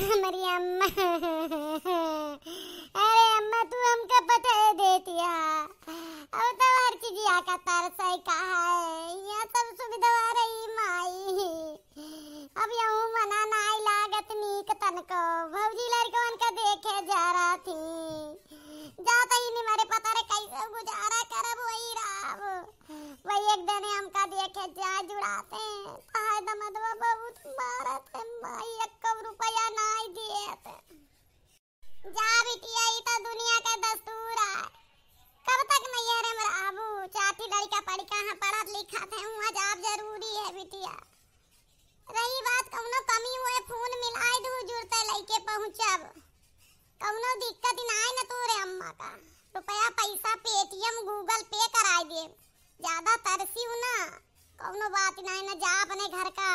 हमारी अम्मा अरे अम्मा तू हमका पता है देती अब तो हर चीज यहाँ का तरसाई का है यहाँ सब सुविधा आ रही माई अब यहाँ मना आई लागत नीक तनको भौजी लड़कवन का देखे जा रहा थी जाता ही नहीं मारे पता रे कैसे गुजारा करब वही राव वही एक दिन हमका देखे जा जुड़ाते हैं दमदवा बहुत मारत है माई बिटिया ये तो दुनिया का दस्तूर है कब तक नहीं है रे मर आबू चाती लड़का पढ़ कहां पढ़त लिखत है वहां जाब जरूरी है बिटिया रही बात कौनो कमी हुए फोन मिलाए दू जुड़ते लइके पहुंचब कौनो दिक्कत ना आए ना तोरे अम्मा का रुपया पैसा पेटीएम गूगल पे कराई दे ज्यादा तरसी ना कौनो बात ना है ना जा अपने घर का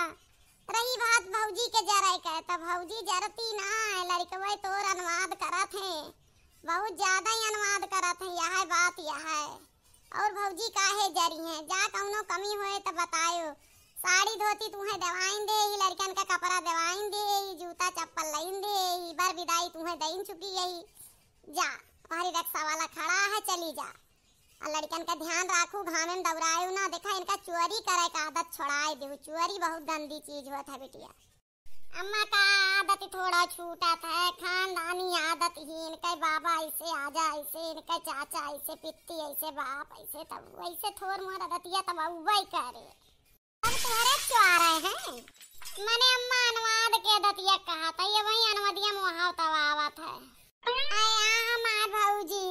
रही बात भौजी के जरा का तो भौजी जरती ना लड़कवे तोर अनुवाद करत हैं बहुत ज्यादा ही अनुवाद करत हैं यह बात यह है और भौजी काहे जरी है जा कौनो कमी होए तो बतायो साड़ी धोती तुहे दवाइन दे ही लड़कन का कपड़ा दवाइन दे ही जूता चप्पल लाइन दे ही बर विदाई तुहे दईन चुकी यही जा हमारी रक्षा वाला खड़ा है चली जा लड़कन का ध्यान रखू घामे में दौड़ायू ना देखा इनका चोरी करे का आदत छोड़ाए दे चोरी बहुत गंदी चीज होता है बिटिया अम्मा का आदत थोड़ा छूटा था खानदानी आदत ही इनके बाबा ऐसे आजा ऐसे इनके चाचा ऐसे पिती ऐसे बाप ऐसे तब ऐसे थोर मोर आदतिया तब अव्वई करे अब तुम्हारे चुआ हैं मैंने अम्मा अनुवाद के आदतिया कहा था ये वही अनुवादिया मुहावता आवत है आया हमार भाऊजी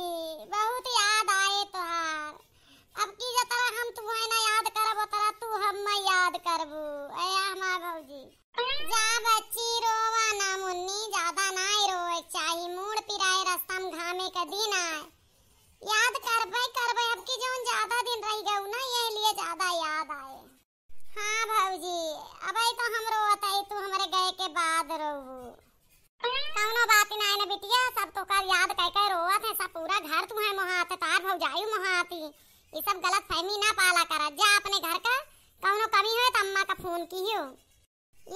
बिटिया सब तो कर याद कह कह रोवत है सब पूरा घर तू है मोहात तार भौजाई मोहाती ये सब गलत फहमी ना पाला करा जा अपने घर का कौनो कमी हो तो अम्मा का फोन की हो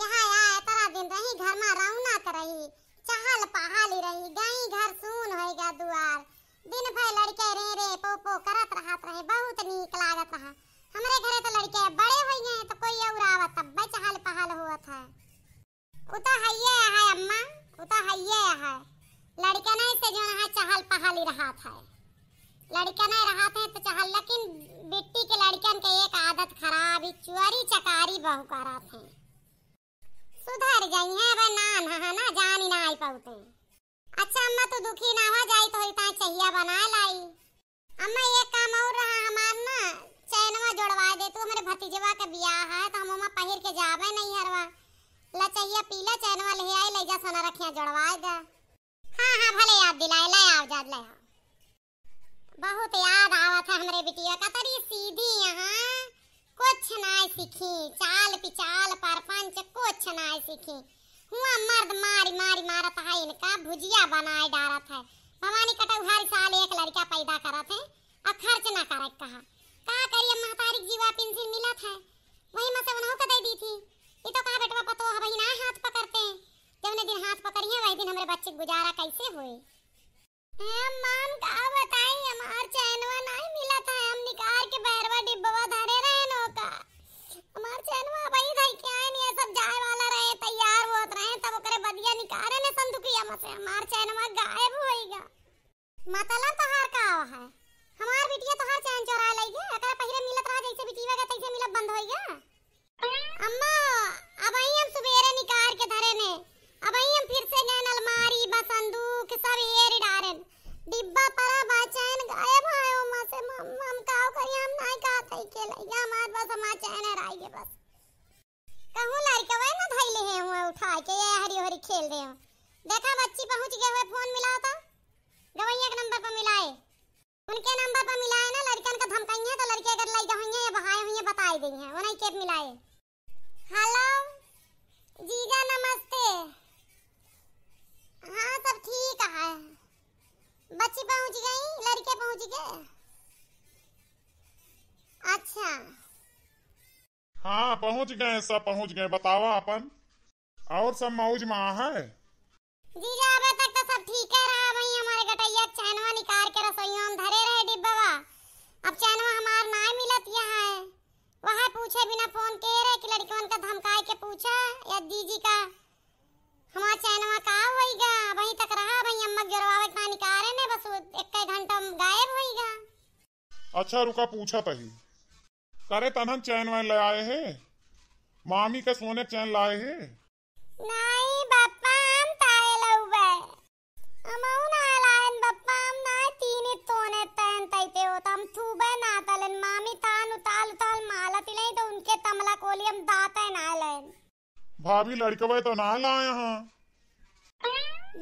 यहाँ आए तरा दिन रही घर में रहू रौना करही चहल पहाली रही गई घर सुन होएगा दुआर दिन भर लड़के रे रे पो पो करत रहत रहे बहुत नीक लागत रहा हमरे घर तो लड़के बड़े हुई गए तो कोई और आवत तब चहल पहल होत है उता हइये है अम्मा उता हइये है लड़का नहीं से जो है चहल पहल रहा था लड़का नहीं रहा था तो चहल लेकिन बिट्टी के लड़कन के एक आदत खराब चुरी चकारी बहु करा थे सुधर गई है अब नान है हाँ, हाँ, ना जान ही ना आई पाते अच्छा अम्मा तो दुखी ना हो जाई तो इतना चाहिए बना लाई अम्मा ये काम और रहा हमार ना चैनवा जोड़वा दे तू हमारे भतीजवा का ब्याह है तो हम अम्मा पहिर के जावे नहीं हरवा ला चाहिए पीला चैनवा ले आई ले जा सोना रखिया जोड़वा दे हाँ हाँ भले आप दिलाए ले आओ जाद ले आओ बहुत याद आवा था हमरे बिटिया का तरी सीधी यहाँ कुछ ना सीखी चाल पिचाल परपंच कुछ ना सीखी हुआ मर्द मारी मारी मारा था इनका भुजिया बनाए डारत था भवानी कटा हर साल एक लड़का पैदा करा है अब खर्च ना करत कहा का करिए महतारिक जीवा पेंसिल मिला था वही मैं सवनाओं का दे दी थी ये तो कहा बेटवा पतो हबही ना हाथ पकड़ते हैं जौने दिन हाथ पकड़िए वही दिन हमारे बच्चे गुजारा कैसे हुए माम का बताई हमार चैनवा नहीं मिला था हम निकाल के बैरवा डिब्बवा धरे रहे नो का हमार चैनवा भाई धर के आए नहीं सब जाए वाला रहे तैयार होत तो रहे तब ओकरे बदिया निकाले ने संदूकिया में से हमार चैनवा गायब होईगा मतलब तो हार का है हमार बिटिया तो हर चैन चोरा लई गे अगर पहले मिलत रहा जैसे बिटिया का तैसे मिलत बंद होईगा अम्मा अब आई हम सवेरे निकाल के धरे ने अब हम फिर से गन अलमारी बसंदूक सब हेर डारन डिब्बा परा बाचैन गायब है आयो मां से मम हम काव करी हम ना का तई के लइया मार बस हम चैन हराई के बस कहूं लड़का वे ना धइले हैं वो उठा के ये हरी हरी खेल रहे हो देखा बच्ची पहुंच गए हुए फोन मिला था तो। गवैया के नंबर पर मिला है उनके नंबर पर मिला है ना लड़कन का धमकाई है तो लड़के अगर लइका हुई है या बहाए हुई है बताए दी है वो नहीं केप मिला है हेलो जीजा नमस्ते हाँ सब ठीक है बच्ची पहुंच गई लड़के पहुंच गए अच्छा हाँ पहुंच गए सब पहुंच गए बतावा अपन और सब मौज में है जीजा अबे तक तो सब ठीक है रहा भाई हमारे गटैया चैनवा निकाल के रसोइयों हम धरे रहे डिब्बावा अब चैनवा हमार ना मिलत यहाँ है वहाँ पूछे बिना फोन के रहे कि लड़कियों का धमकाए अच्छा रुका पूछा तही करे तनहन चैन वैन ले आए है मामी के सोने चैन लाए है नहीं बापा हम ताए लउबे अमऊ ना लायन बापा हम ना तीन तोने तैन तैते हो तम थूबे ना तलन मामी तान उताल उताल माला तिले तो उनके तमला कोली हम दाते ना लेन भाभी लड़का तो ना लाए हाँ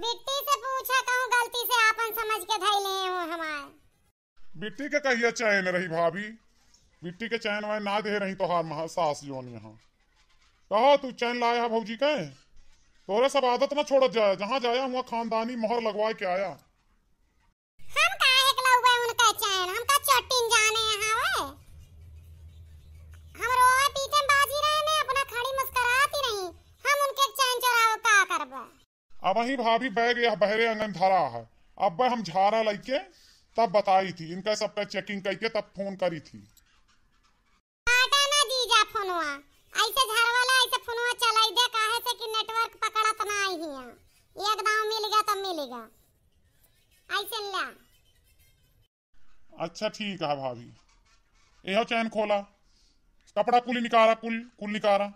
बिट्टी से पूछा कहूं गलती से आपन समझ के ले बिट्टी के कहिया चैन रही भाभी बिट्टी के चैन वैन ना दे रही तोहार महा सास जोन यहाँ कहो तू चैन लाया है भाजी के तोरे सब आदत ना छोड़ जाए जहाँ जाया हुआ खानदानी मोहर लगवा के आया हम उनका चैन हम का तो चट्टीन जाने यहाँ वे हम रोए बाजी रहे ने अपना खड़ी नहीं हम उनके चैन चुराओ का अब वही भाभी बैग यह बहरे अंगन धरा है अब हम झारा के तब बताई थी इनका सब पे चेकिंग करके तब फोन करी थी ना फोनवा ऐसे घर वाला ऐसे फोनवा चलाई दे से कि नेटवर्क ना आई एक दाव तो ऐसे ला अच्छा ठीक है भाभी यह चैन खोला कपड़ा कुल निकारा कुल कुल निकारा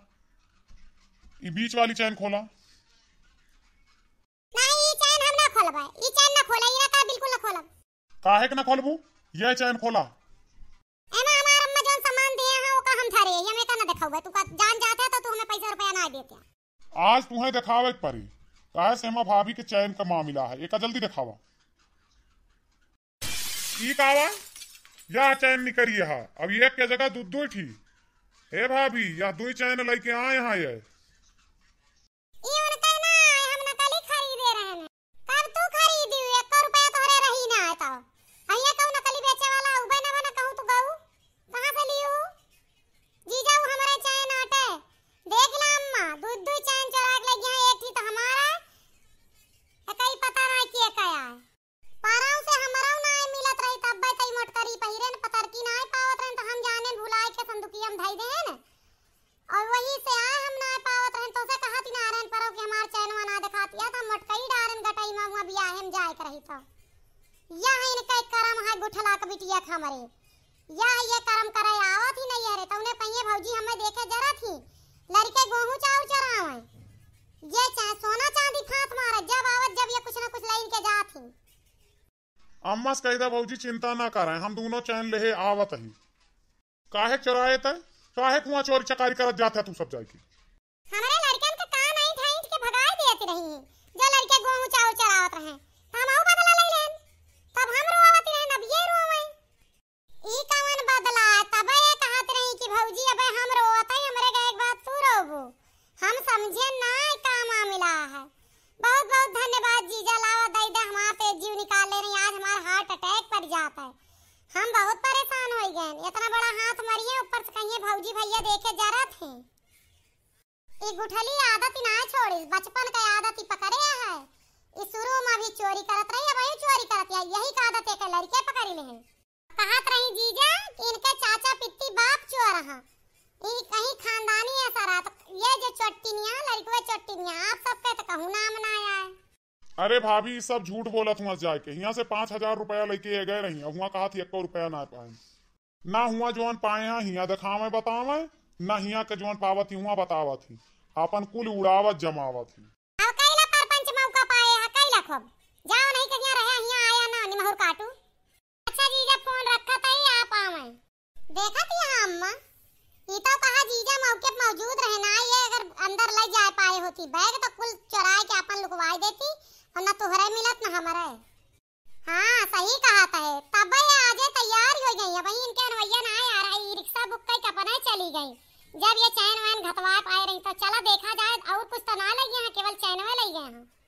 ये बीच वाली चैन खोला नहीं ये चैन हम ना खोलबा ये चैन ना खोला काहे के ना खोलबू ये चैन खोला एना हमार अम्मा जोन सामान दिए हां ओका हम थारे ये में का ना देखावे तू का जान जाता तो तू हमें पैसा रुपया ना देते आज तू है दिखावे परी काहे से हमार भाभी के चैन का मामला है एका जल्दी दिखावा ई कावा या चैन नहीं करिए हा अब ये के जगह दूध दू ठी हे भाभी या दू चैन लेके आए हां ये हम धई दे हैं और वही से आए हम ना पावत रहन तो से कहत ना रहन परो के हमार चैन चैनवा दिखा दिया था तो मटकई डारन गटई मा हुआ बियाह हम जाए करही था तो। या इन के करम है गुठला के बिटिया हमरे या ये करम करे आवत ही नहीं रे तौने तो पहिए भौजी हमें देखे जरा थी लड़के गोहू चाऊ चरावे ये चाहे सोना चांदी फात मारे जब आवत जब ये कुछ ना कुछ लाइन के जात ही अम्मा से भौजी चिंता ना करें हम दोनों चैन लेहे आवत ही काहे चराए थे काहे कुआं चोरी चकारी करत जात है तू सब जाए की हमरे लड़कन के काम आई ढाइट के भगाए देत रही जो लड़के गोहू चाऊ चरावत रहे हम आऊ बदला ले लेन तब हम रोवत रहे अब ये रोवे ई कावन बदला तब ये कहत रही कि भौजी अबे हम रोवत है हमरे गए एक बात तू रोबो हम समझे ना का मामला है बहुत बहुत धन्यवाद जीजा लावा दाई दा हमार पे जीव निकाल ले रही आज हमार हार्ट अटैक पड़ जाता है हम बहुत परेशान भई इतना बड़ा हाथ मरिए ऊपर से कहीं भौजी भैया देखे जा रहे थे ई गुठली आदत ही ना छोड़ी बचपन का आदत ही पकड़े है ई शुरू में भी चोरी करत रही अब चोरी करत है यही का आदत है के लड़के पकड़ी ले कहत रही जीजा कि इनके चाचा पिट्टी बाप चोर है कहीं खानदानी है सारा तो ये जो चट्टिनिया लड़कवे चट्टिनिया आप सबके तो कहूं नाम ना आया है अरे भाभी सब झूठ बोलत हुआ जाके यहाँ से पाँच हजार रुपया लेके गए रही हुआ कहा थी एक रुपया ना पाए ना हुआ जौन पाया हिया दिखावे बतावे ना हिया के जोन पावत हुआ बतावत ही अपन कुल उड़ावत जमावत ही अच्छा देखा थी तो हां अम्मा ये तो कहा जीजा मौके पर मौजूद रहे ये अगर अंदर ले जाए पाए होती बैग तो कुल चुरा के अपन लुकवाई देती और ना तुहरे मिलत ना हमारा हाँ सही कहा था है तब आज तैयार हो गई है वही इनके अनवैया ना आ रहा है रिक्शा बुक कर कपना चली गई जब ये चैन वैन घतवा पाए रही तो चला देखा जाए और कुछ तो ना लगे हैं केवल चैनवा लगे हैं